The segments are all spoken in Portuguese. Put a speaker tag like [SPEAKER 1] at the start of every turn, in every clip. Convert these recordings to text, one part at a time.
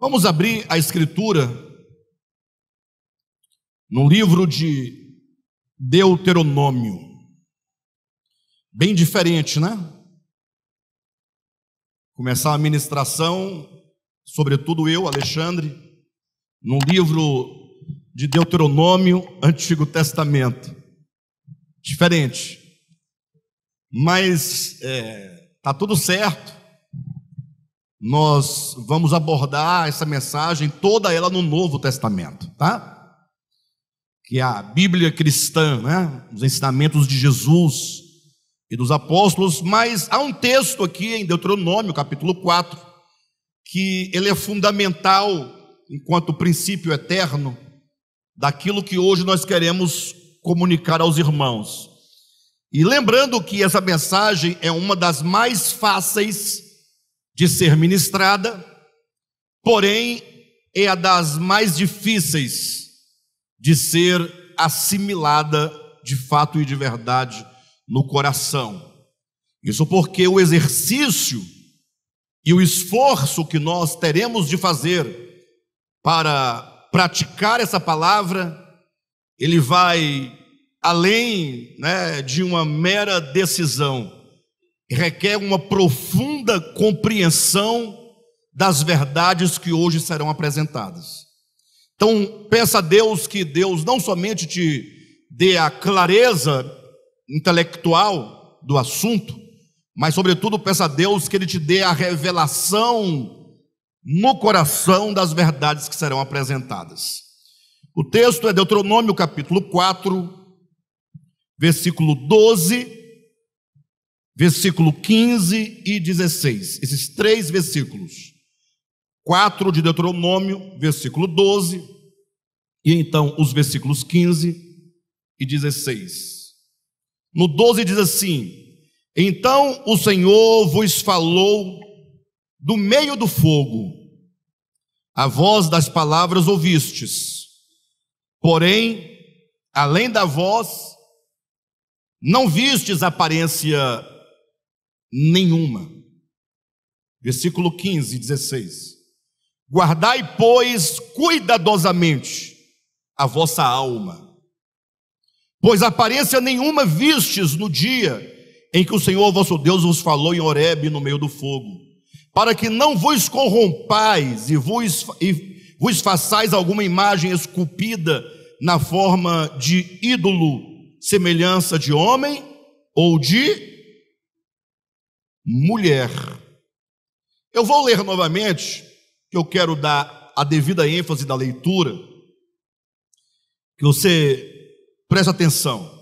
[SPEAKER 1] Vamos abrir a escritura no livro de Deuteronômio. Bem diferente, né? Começar a ministração, sobretudo eu, Alexandre, no livro de Deuteronômio, Antigo Testamento. Diferente. Mas é, tá tudo certo. Nós vamos abordar essa mensagem toda ela no Novo Testamento, tá? Que é a Bíblia cristã, né? Os ensinamentos de Jesus e dos apóstolos, mas há um texto aqui em Deuteronômio, capítulo 4, que ele é fundamental enquanto princípio eterno daquilo que hoje nós queremos comunicar aos irmãos. E lembrando que essa mensagem é uma das mais fáceis de ser ministrada, porém é a das mais difíceis de ser assimilada de fato e de verdade no coração. Isso porque o exercício e o esforço que nós teremos de fazer para praticar essa palavra, ele vai além né, de uma mera decisão requer uma profunda compreensão das verdades que hoje serão apresentadas. Então, peça a Deus que Deus não somente te dê a clareza intelectual do assunto, mas, sobretudo, peça a Deus que Ele te dê a revelação no coração das verdades que serão apresentadas. O texto é Deuteronômio capítulo 4, versículo 12 versículo 15 e 16. Esses três versículos. 4 de Deuteronômio, versículo 12, e então os versículos 15 e 16. No 12 diz assim: Então o Senhor vos falou do meio do fogo, a voz das palavras ouvistes, porém, além da voz, não vistes aparência nenhuma. Versículo 15 e 16. Guardai, pois, cuidadosamente a vossa alma, pois aparência nenhuma vistes no dia em que o Senhor vosso Deus vos falou em Horeb no meio do fogo, para que não vos corrompais e vos, e vos façais alguma imagem esculpida na forma de ídolo, semelhança de homem ou de mulher. Eu vou ler novamente, que eu quero dar a devida ênfase da leitura, que você preste atenção.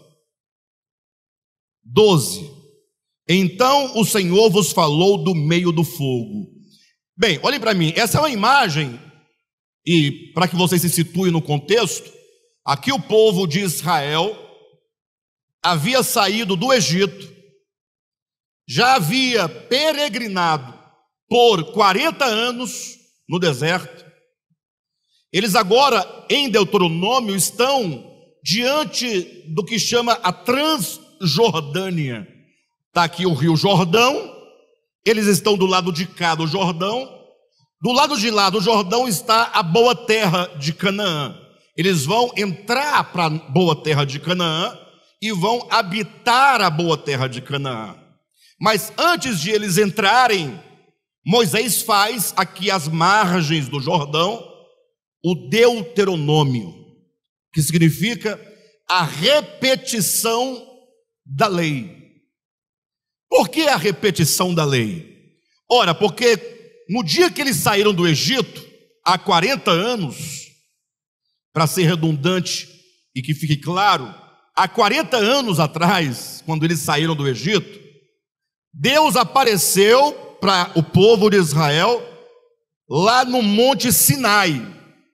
[SPEAKER 1] 12. Então o Senhor vos falou do meio do fogo. Bem, olhem para mim, essa é uma imagem, e para que você se situe no contexto, aqui o povo de Israel havia saído do Egito já havia peregrinado por 40 anos no deserto, eles agora, em Deuteronômio, estão diante do que chama a Transjordânia. Está aqui o Rio Jordão, eles estão do lado de cá do Jordão, do lado de lá do Jordão está a boa terra de Canaã. Eles vão entrar para a boa terra de Canaã e vão habitar a boa terra de Canaã. Mas antes de eles entrarem, Moisés faz aqui às margens do Jordão o Deuteronômio, que significa a repetição da lei. Por que a repetição da lei? Ora, porque no dia que eles saíram do Egito, há 40 anos, para ser redundante e que fique claro, há 40 anos atrás, quando eles saíram do Egito, Deus apareceu para o povo de Israel lá no Monte Sinai.